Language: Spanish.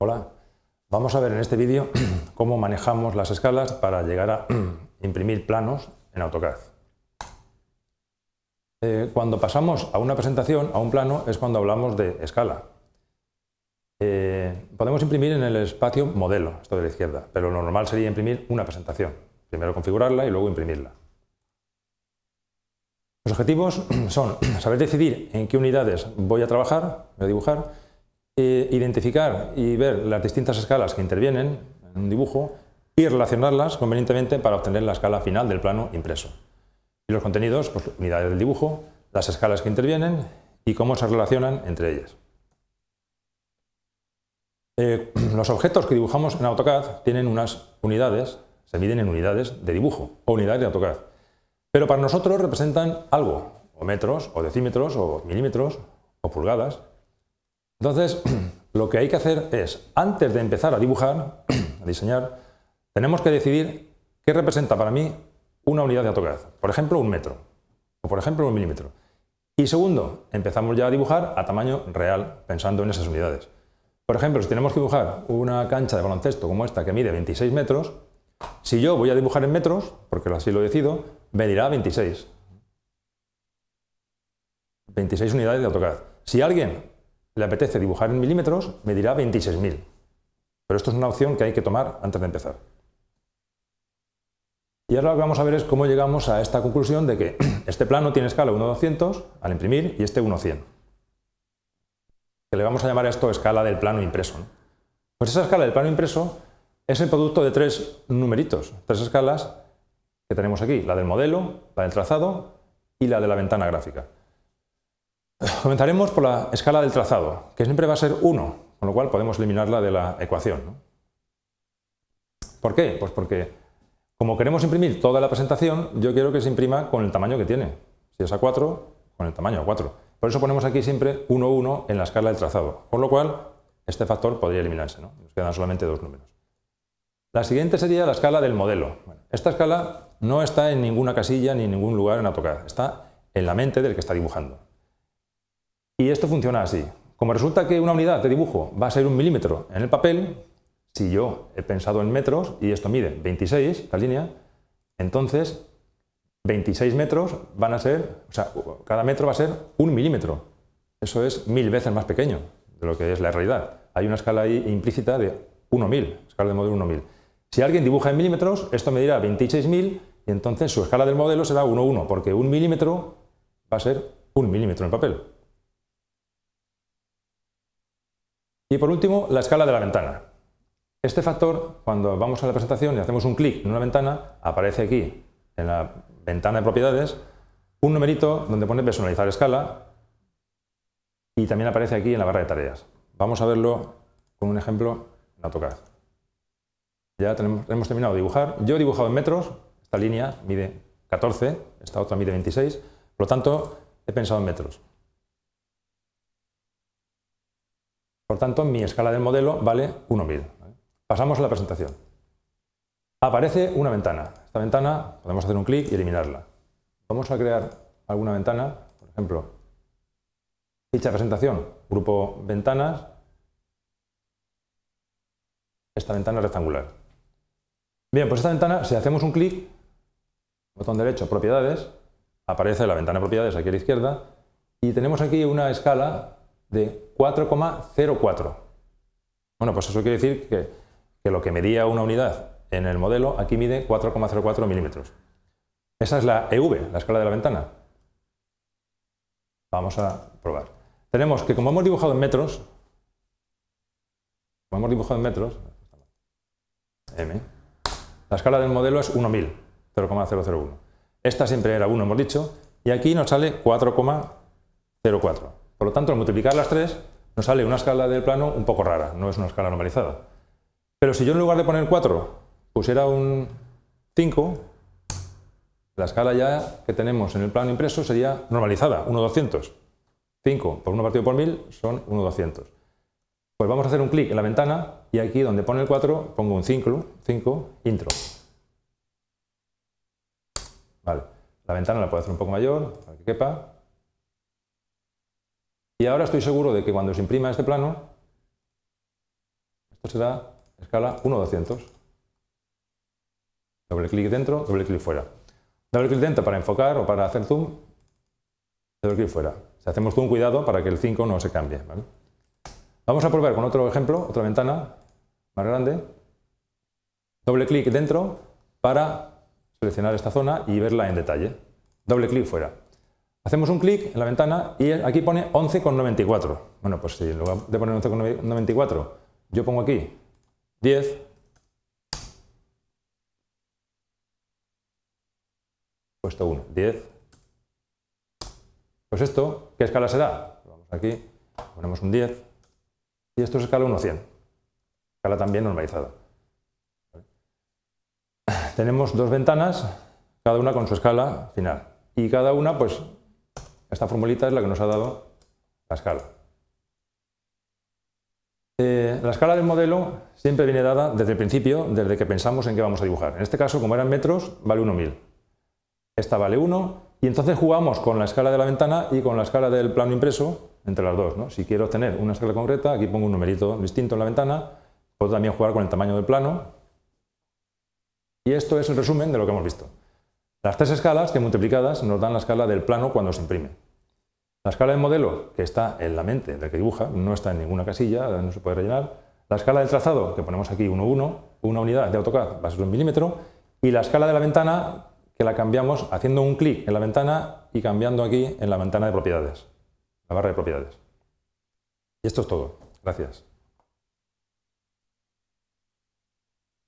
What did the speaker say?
Hola, vamos a ver en este vídeo cómo manejamos las escalas para llegar a imprimir planos en AutoCAD. Eh, cuando pasamos a una presentación, a un plano, es cuando hablamos de escala. Eh, podemos imprimir en el espacio modelo, esto de la izquierda, pero lo normal sería imprimir una presentación. Primero configurarla y luego imprimirla. Los objetivos son saber decidir en qué unidades voy a trabajar, voy a dibujar, eh, identificar y ver las distintas escalas que intervienen en un dibujo y relacionarlas convenientemente para obtener la escala final del plano impreso. Y los contenidos, pues unidades del dibujo, las escalas que intervienen y cómo se relacionan entre ellas. Eh, los objetos que dibujamos en AutoCAD tienen unas unidades, se miden en unidades de dibujo o unidades de AutoCAD, pero para nosotros representan algo, o metros, o decímetros, o milímetros, o pulgadas, entonces, lo que hay que hacer es, antes de empezar a dibujar, a diseñar, tenemos que decidir qué representa para mí una unidad de AutoCAD. Por ejemplo, un metro. O por ejemplo, un milímetro. Y segundo, empezamos ya a dibujar a tamaño real, pensando en esas unidades. Por ejemplo, si tenemos que dibujar una cancha de baloncesto como esta que mide 26 metros, si yo voy a dibujar en metros, porque así lo decido, me dirá 26. 26 unidades de AutoCAD. Si alguien le apetece dibujar en milímetros, me dirá 26.000. Pero esto es una opción que hay que tomar antes de empezar. Y ahora lo que vamos a ver es cómo llegamos a esta conclusión de que este plano tiene escala 1.200 al imprimir y este 1.100. Que le vamos a llamar a esto escala del plano impreso. Pues esa escala del plano impreso es el producto de tres numeritos, tres escalas que tenemos aquí, la del modelo, la del trazado y la de la ventana gráfica. Comenzaremos por la escala del trazado, que siempre va a ser 1, con lo cual podemos eliminarla de la ecuación. ¿Por qué? Pues porque como queremos imprimir toda la presentación, yo quiero que se imprima con el tamaño que tiene. Si es A4, con el tamaño A4. Por eso ponemos aquí siempre 1, 1 en la escala del trazado, con lo cual este factor podría eliminarse. ¿no? Nos quedan solamente dos números. La siguiente sería la escala del modelo. esta escala no está en ninguna casilla ni en ningún lugar en AutoCAD, está en la mente del que está dibujando. Y esto funciona así. Como resulta que una unidad de dibujo va a ser un milímetro en el papel, si yo he pensado en metros y esto mide 26, la línea, entonces 26 metros van a ser, o sea, cada metro va a ser un milímetro. Eso es mil veces más pequeño de lo que es la realidad. Hay una escala ahí implícita de 1.000, escala de modelo 1.000. Si alguien dibuja en milímetros, esto medirá 26.000 y entonces su escala del modelo será 1.1, porque un milímetro va a ser un milímetro en papel. Y por último, la escala de la ventana. Este factor, cuando vamos a la presentación y hacemos un clic en una ventana, aparece aquí, en la ventana de propiedades, un numerito donde pone personalizar escala y también aparece aquí en la barra de tareas. Vamos a verlo con un ejemplo en AutoCAD. Ya hemos terminado de dibujar. Yo he dibujado en metros, esta línea mide 14, esta otra mide 26, por lo tanto he pensado en metros. Por tanto, mi escala del modelo vale 1.000. Pasamos a la presentación. Aparece una ventana. Esta ventana podemos hacer un clic y eliminarla. Vamos a crear alguna ventana, por ejemplo, ficha presentación, grupo ventanas, esta ventana rectangular. Bien, pues esta ventana, si hacemos un clic, botón derecho, propiedades, aparece la ventana propiedades aquí a la izquierda, y tenemos aquí una escala de 4,04. Bueno, pues eso quiere decir que, lo que medía una unidad en el modelo aquí mide 4,04 milímetros. Esa es la EV, la escala de la ventana. Vamos a probar. Tenemos que como hemos dibujado en metros, como hemos dibujado en metros, M, la escala del modelo es 1.000, 0,001. Esta siempre era 1, hemos dicho, y aquí nos sale 4,04. Por lo tanto, al multiplicar las tres, nos sale una escala del plano un poco rara, no es una escala normalizada. Pero si yo en lugar de poner 4 pusiera un 5, la escala ya que tenemos en el plano impreso sería normalizada, 1,200. 5 por 1 partido por 1000 son 1,200. Pues vamos a hacer un clic en la ventana y aquí donde pone el 4 pongo un 5, 5, intro. Vale, la ventana la puedo hacer un poco mayor para que quepa. Y ahora estoy seguro de que cuando se imprima este plano, esto será escala 1-200. Doble clic dentro, doble clic fuera. Doble clic dentro para enfocar o para hacer zoom, doble clic fuera. Si hacemos zoom, cuidado para que el 5 no se cambie. Vamos a probar con otro ejemplo, otra ventana más grande. Doble clic dentro para seleccionar esta zona y verla en detalle. Doble clic fuera. Hacemos un clic en la ventana y aquí pone 11,94. Bueno, pues si en lugar de poner 11,94, yo pongo aquí 10, puesto 1, 10. Pues esto, ¿qué escala será? Vamos aquí, ponemos un 10 y esto es escala 1, 100. Escala también normalizada. Tenemos dos ventanas, cada una con su escala final. Y cada una, pues esta formulita es la que nos ha dado la escala. Eh, la escala del modelo siempre viene dada desde el principio, desde que pensamos en qué vamos a dibujar. En este caso, como eran metros, vale 1.000. Esta vale 1 y entonces jugamos con la escala de la ventana y con la escala del plano impreso entre las dos. Si quiero tener una escala concreta, aquí pongo un numerito distinto en la ventana, puedo también jugar con el tamaño del plano. Y esto es el resumen de lo que hemos visto. Las tres escalas que multiplicadas nos dan la escala del plano cuando se imprime. La escala del modelo, que está en la mente del que dibuja, no está en ninguna casilla, no se puede rellenar. La escala del trazado, que ponemos aquí 1, 1, una unidad de AutoCAD va a ser un milímetro. Y la escala de la ventana, que la cambiamos haciendo un clic en la ventana y cambiando aquí en la ventana de propiedades, la barra de propiedades. Y esto es todo. Gracias.